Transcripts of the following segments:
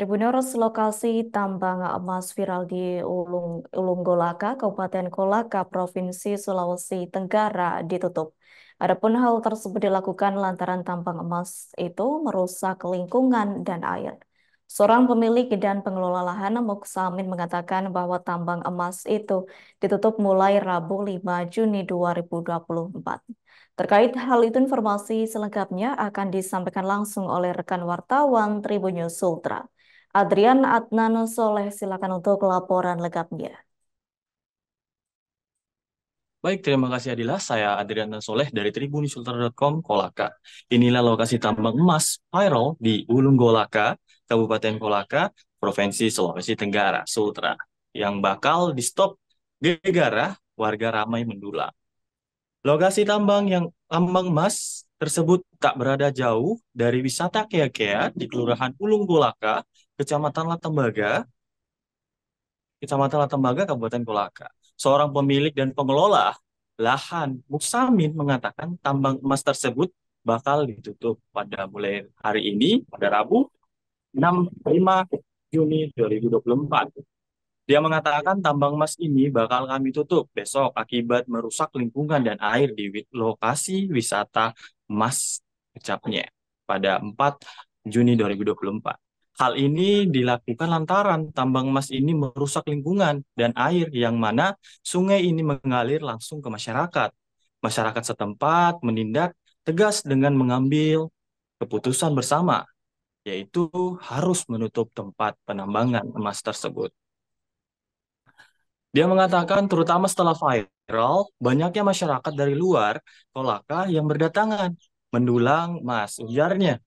Tribuners lokasi tambang emas viral di Ulung, Golaka, Kabupaten Kolaka, Provinsi Sulawesi Tenggara ditutup. Adapun hal tersebut dilakukan lantaran tambang emas itu merusak lingkungan dan air. Seorang pemilik dan pengelola lahan Muksamin mengatakan bahwa tambang emas itu ditutup mulai Rabu 5 Juni 2024. Terkait hal itu informasi selengkapnya akan disampaikan langsung oleh rekan wartawan Tribun Sultra. Adrian Adnan Soleh, silakan untuk laporan lengkapnya. Baik, terima kasih Adila. Saya Adrian Soleh dari tribunisulter.com Kolaka. Inilah lokasi tambang emas viral di Ulung Golaka, Kabupaten Kolaka, Provinsi Sulawesi Tenggara, Sultra, yang bakal di stop gegara warga ramai mendulang. Lokasi tambang yang tambang emas tersebut tak berada jauh dari wisata Kea-Kea di Kelurahan Ulung Kolaka, Kecamatan Latembaga, Kecamatan Latembaga, Kabupaten Kolaka. Seorang pemilik dan pengelola lahan Muksamin mengatakan tambang emas tersebut bakal ditutup pada mulai hari ini, pada Rabu, 6, 5 Juni 2024. Dia mengatakan tambang emas ini bakal kami tutup besok akibat merusak lingkungan dan air di lokasi wisata emas ucapnya pada 4 Juni 2024. Hal ini dilakukan lantaran tambang emas ini merusak lingkungan dan air yang mana sungai ini mengalir langsung ke masyarakat. Masyarakat setempat menindak tegas dengan mengambil keputusan bersama, yaitu harus menutup tempat penambangan emas tersebut. Dia mengatakan terutama setelah viral, banyaknya masyarakat dari luar kolaka yang berdatangan, mendulang emas, ujarnya.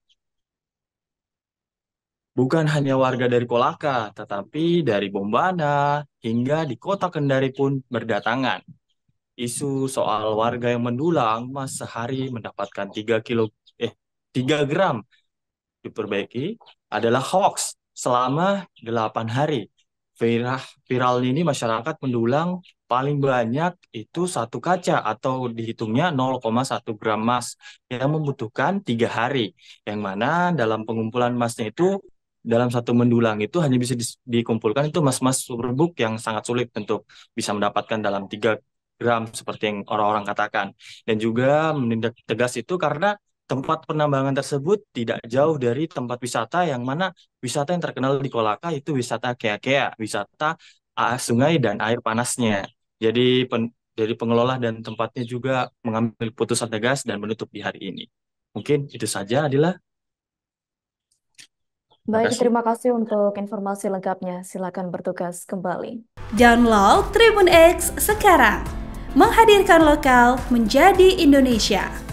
Bukan hanya warga dari Kolaka, tetapi dari Bombana hingga di kota Kendari pun berdatangan. Isu soal warga yang mendulang emas sehari mendapatkan 3 kilo eh 3 gram diperbaiki adalah hoax selama 8 hari viral viralnya ini masyarakat mendulang paling banyak itu satu kaca atau dihitungnya 0,1 gram emas yang membutuhkan tiga hari yang mana dalam pengumpulan emasnya itu dalam satu mendulang itu hanya bisa di, dikumpulkan itu emas emas superbook yang sangat sulit untuk bisa mendapatkan dalam tiga gram seperti yang orang-orang katakan dan juga menindak tegas itu karena Tempat penambangan tersebut tidak jauh dari tempat wisata yang mana wisata yang terkenal di Kolaka itu wisata kea-kea, wisata sungai dan air panasnya. Jadi pen, dari pengelola dan tempatnya juga mengambil putusan tegas dan menutup di hari ini. Mungkin itu saja Adila. Baik, terima kasih untuk informasi lengkapnya. Silakan bertugas kembali. Download Tribun X sekarang. Menghadirkan lokal menjadi Indonesia.